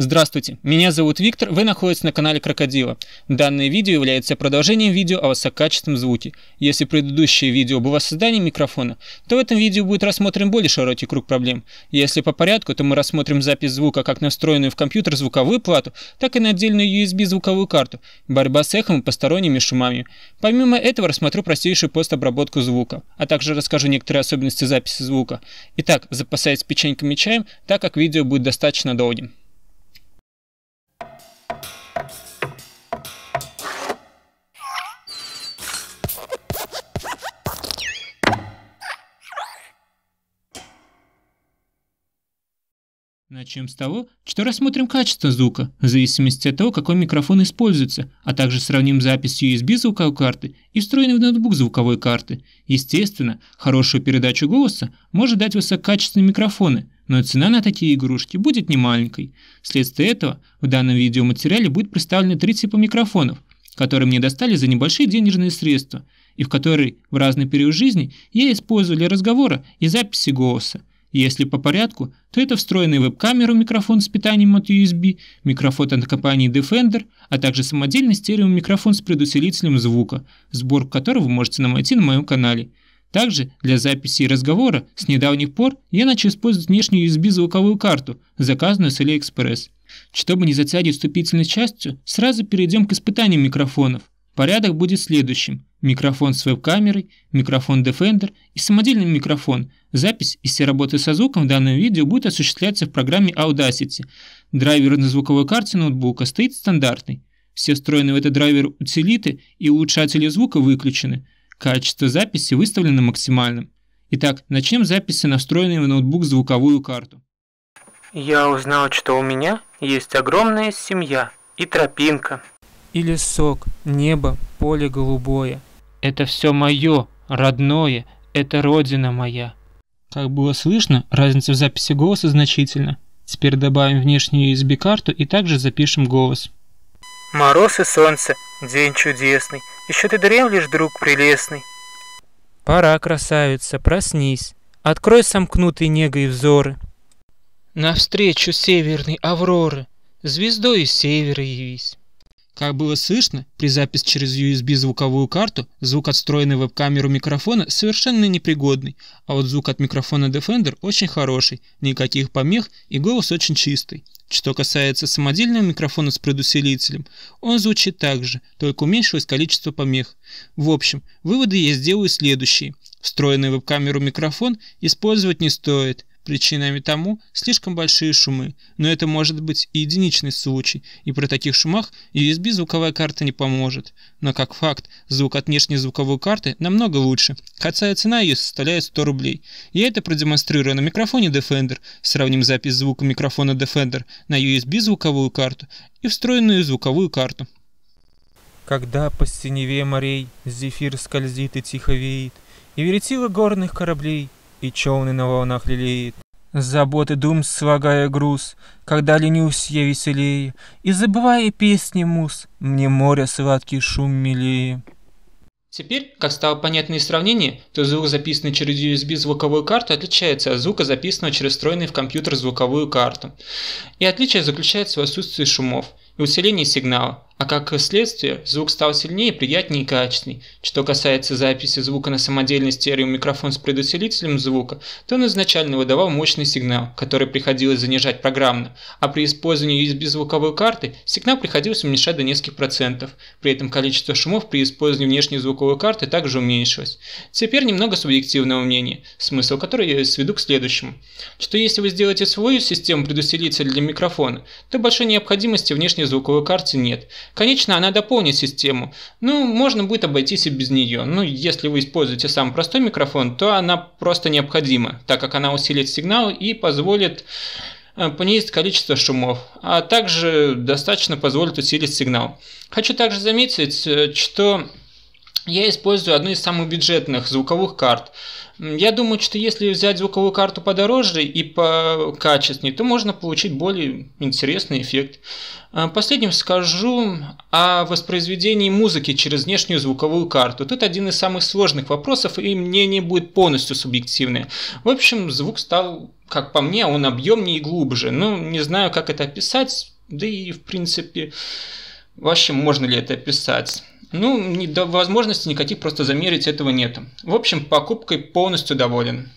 Здравствуйте, меня зовут Виктор, вы находитесь на канале Крокодила. Данное видео является продолжением видео о высококачественном звуке. Если предыдущее видео было созданием микрофона, то в этом видео будет рассмотрен более широкий круг проблем. Если по порядку, то мы рассмотрим запись звука как на встроенную в компьютер звуковую плату, так и на отдельную USB звуковую карту, борьба с эхом и посторонними шумами. Помимо этого рассмотрю простейшую постобработку звука, а также расскажу некоторые особенности записи звука. Итак, запасайтесь печеньками чаем, так как видео будет достаточно долгим. Начнем с того, что рассмотрим качество звука, в зависимости от того, какой микрофон используется, а также сравним запись USB звуковой карты и встроенной в ноутбук звуковой карты. Естественно, хорошую передачу голоса может дать высококачественные микрофоны, но цена на такие игрушки будет немаленькой. Вследствие этого в данном видеоматериале будет представлены три типа микрофонов, которые мне достали за небольшие денежные средства, и в которые в разный период жизни я использовал для разговора и записи голоса если по порядку, то это встроенный веб-камеру микрофон с питанием от USB, микрофон от компании Defender, а также самодельный стереомикрофон с предусилителем звука, сборку которого вы можете найти на моем канале. Также для записи и разговора с недавних пор я начал использовать внешнюю USB-звуковую карту, заказанную с AliExpress. Чтобы не затягивать вступительной частью, сразу перейдем к испытаниям микрофонов. Порядок будет следующим. Микрофон с веб-камерой, микрофон Defender и самодельный микрофон. Запись и все работы со звуком в данном видео будет осуществляться в программе Audacity. Драйвер на звуковой карте ноутбука стоит стандартный. Все встроенные в этот драйвер утилиты и улучшатели звука выключены. Качество записи выставлено максимальным. Итак, начнем записи на в ноутбук звуковую карту. Я узнал, что у меня есть огромная семья и тропинка. И лесок, небо, поле голубое – это все мое, родное, это родина моя». Как было слышно, разница в записи голоса значительна. Теперь добавим внешнюю USB-карту и также запишем голос. Мороз и солнце, день чудесный, еще ты дремлешь, друг прелестный. Пора, красавица, проснись, открой сомкнутые негой взоры. Навстречу северной авроры, звездой из севера явись. Как было слышно, при записи через USB-звуковую карту звук от веб камеру микрофона совершенно непригодный, а вот звук от микрофона Defender очень хороший, никаких помех и голос очень чистый. Что касается самодельного микрофона с предусилителем, он звучит так же, только уменьшилось количество помех. В общем, выводы я сделаю следующие. Встроенный веб-камеру микрофон использовать не стоит. Причинами тому слишком большие шумы, но это может быть и единичный случай, и при таких шумах USB звуковая карта не поможет. Но как факт, звук от внешней звуковой карты намного лучше, хотя и цена ее составляет 100 рублей. Я это продемонстрирую на микрофоне Defender, сравним запись звука микрофона Defender на USB звуковую карту и встроенную звуковую карту. Когда по синеве морей зефир скользит и тихо веет, и веретила горных кораблей — и човны на волнах лелеет. Заботы дум слагая груз, когда ленюсь я веселее, и забывая песни мус, мне море сладкий шум милее. Теперь, как стало понятно из сравнения, то звук, записанный через USB звуковую карту, отличается от звука, записанного через встроенный в компьютер звуковую карту. И отличие заключается в отсутствии шумов и усилении сигнала, а как следствие, звук стал сильнее, приятнее и качественнее. Что касается записи звука на самодельный стереомикрофон с предусилителем звука, то он изначально выдавал мощный сигнал, который приходилось занижать программно, а при использовании USB-звуковой карты сигнал приходилось уменьшать до нескольких процентов. При этом количество шумов при использовании внешней звуковой карты также уменьшилось. Теперь немного субъективного мнения, смысл которого я сведу к следующему. Что если вы сделаете свою систему предусилителя для микрофона, то большой необходимости внешней звуковой карте нет – Конечно, она дополнит систему, ну, можно будет обойтись и без нее. Ну, если вы используете самый простой микрофон, то она просто необходима, так как она усилит сигнал и позволит э, понизить количество шумов, а также достаточно позволит усилить сигнал. Хочу также заметить, э, что я использую одну из самых бюджетных звуковых карт. Я думаю, что если взять звуковую карту подороже и по качественнее, то можно получить более интересный эффект. А, последним скажу о воспроизведении музыки через внешнюю звуковую карту. Тут один из самых сложных вопросов, и мнение будет полностью субъективное. В общем, звук стал, как по мне, он объемнее и глубже. Ну, не знаю, как это описать, да и в принципе, вообще можно ли это описать. Ну, не до возможности никаких просто замерить этого нет. В общем, покупкой полностью доволен.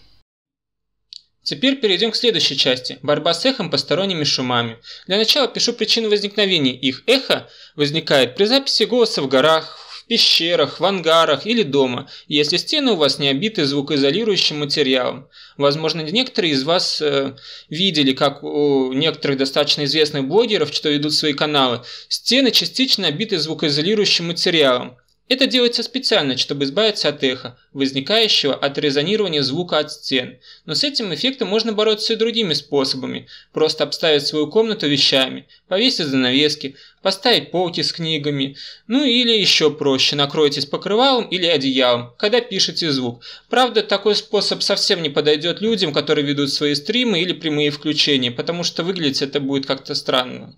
Теперь перейдем к следующей части – борьба с эхом посторонними шумами. Для начала пишу причину возникновения их. Эхо возникает при записи голоса в горах, пещерах, в ангарах или дома, если стены у вас не обиты звукоизолирующим материалом. Возможно, некоторые из вас э, видели, как у некоторых достаточно известных блогеров, что ведут свои каналы, стены частично обиты звукоизолирующим материалом. Это делается специально, чтобы избавиться от эха, возникающего от резонирования звука от стен. Но с этим эффектом можно бороться и другими способами. Просто обставить свою комнату вещами, повесить занавески, поставить полки с книгами. Ну или еще проще, накройтесь покрывалом или одеялом, когда пишете звук. Правда, такой способ совсем не подойдет людям, которые ведут свои стримы или прямые включения, потому что выглядеть это будет как-то странно.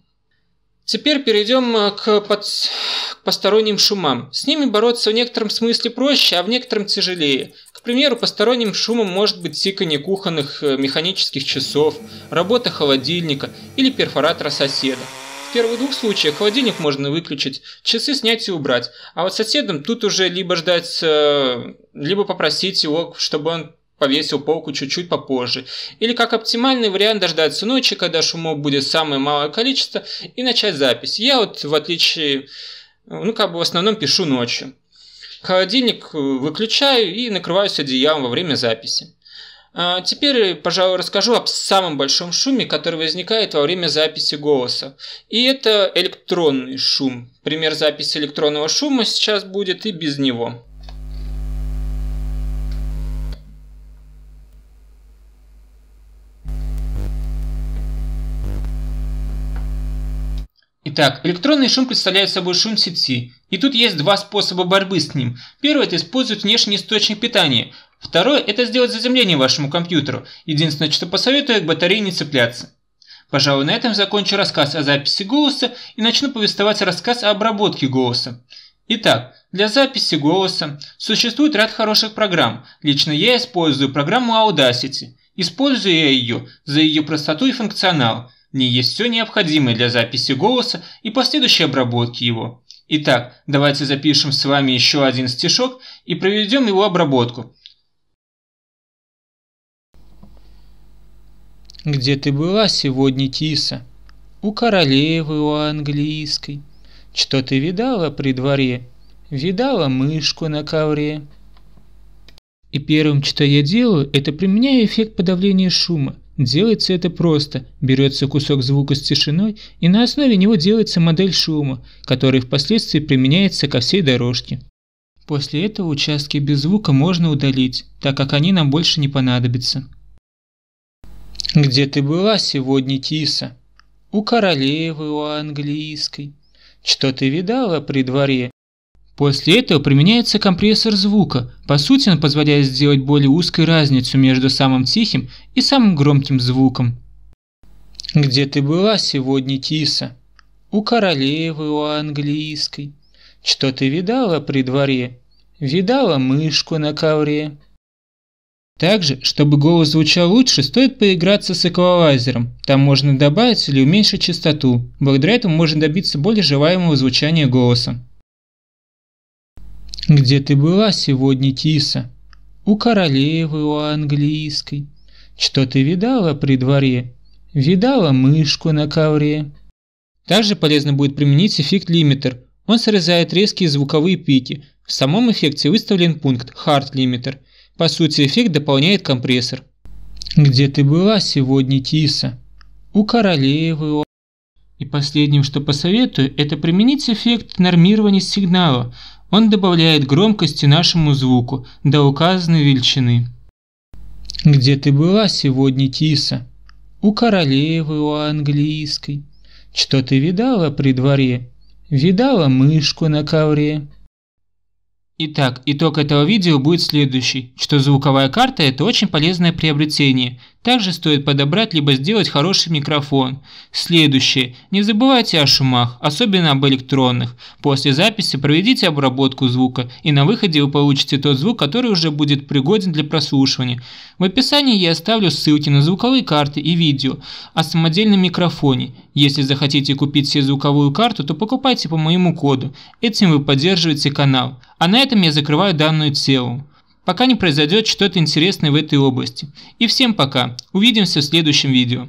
Теперь перейдем э, к под посторонним шумам. С ними бороться в некотором смысле проще, а в некотором тяжелее. К примеру, посторонним шумом может быть сиканье кухонных э, механических часов, работа холодильника или перфоратора соседа. В первых двух случаях холодильник можно выключить, часы снять и убрать. А вот соседом тут уже либо ждать, э, либо попросить его, чтобы он повесил полку чуть-чуть попозже. Или как оптимальный вариант дождаться ночи, когда шумов будет самое малое количество, и начать запись. Я вот, в отличие ну, как бы в основном пишу ночью. Холодильник э, выключаю и накрываюсь одеялом во время записи. А, теперь, пожалуй, расскажу об самом большом шуме, который возникает во время записи голоса. И это электронный шум. Пример записи электронного шума сейчас будет и без него. Итак, электронный шум представляет собой шум сети, и тут есть два способа борьбы с ним. Первый – это использовать внешний источник питания. Второе – это сделать заземление вашему компьютеру. Единственное, что посоветую – к батарее не цепляться. Пожалуй, на этом закончу рассказ о записи голоса и начну повествовать рассказ о обработке голоса. Итак, для записи голоса существует ряд хороших программ. Лично я использую программу Audacity. Использую я ее за ее простоту и функционал – не есть все необходимое для записи голоса и последующей обработки его. Итак, давайте запишем с вами еще один стишок и проведем его обработку. Где ты была сегодня, Тиса? У королевы у английской. Что ты видала при дворе? Видала мышку на ковре. И первым, что я делаю, это применяю эффект подавления шума. Делается это просто. Берется кусок звука с тишиной, и на основе него делается модель шума, который впоследствии применяется ко всей дорожке. После этого участки без звука можно удалить, так как они нам больше не понадобятся. Где ты была сегодня, Тиса? У королевы у английской. Что ты видала при дворе? После этого применяется компрессор звука, по сути он позволяет сделать более узкой разницу между самым тихим и самым громким звуком. «Где ты была сегодня, Тиса?» «У королевы, у английской». «Что ты видала при дворе?» «Видала мышку на ковре». Также, чтобы голос звучал лучше, стоит поиграться с эквалайзером. Там можно добавить или уменьшить частоту. Благодаря этому можно добиться более желаемого звучания голоса. «Где ты была сегодня, Тиса?» «У королевы у английской». «Что ты видала при дворе?» «Видала мышку на ковре». Также полезно будет применить эффект лимитер. Он срезает резкие звуковые пики. В самом эффекте выставлен пункт Hard Limiter. По сути, эффект дополняет компрессор. «Где ты была сегодня, Тиса?» «У королевы у...» И последним, что посоветую, это применить эффект нормирования сигнала. Он добавляет громкости нашему звуку до указанной величины. «Где ты была сегодня, Тиса?» «У королевы, у английской». «Что ты видала при дворе?» «Видала мышку на ковре». Итак, итог этого видео будет следующий, что звуковая карта – это очень полезное приобретение – также стоит подобрать либо сделать хороший микрофон. Следующее. Не забывайте о шумах, особенно об электронных. После записи проведите обработку звука, и на выходе вы получите тот звук, который уже будет пригоден для прослушивания. В описании я оставлю ссылки на звуковые карты и видео о самодельном микрофоне. Если захотите купить себе звуковую карту, то покупайте по моему коду. Этим вы поддерживаете канал. А на этом я закрываю данную тему пока не произойдет что-то интересное в этой области. И всем пока, увидимся в следующем видео.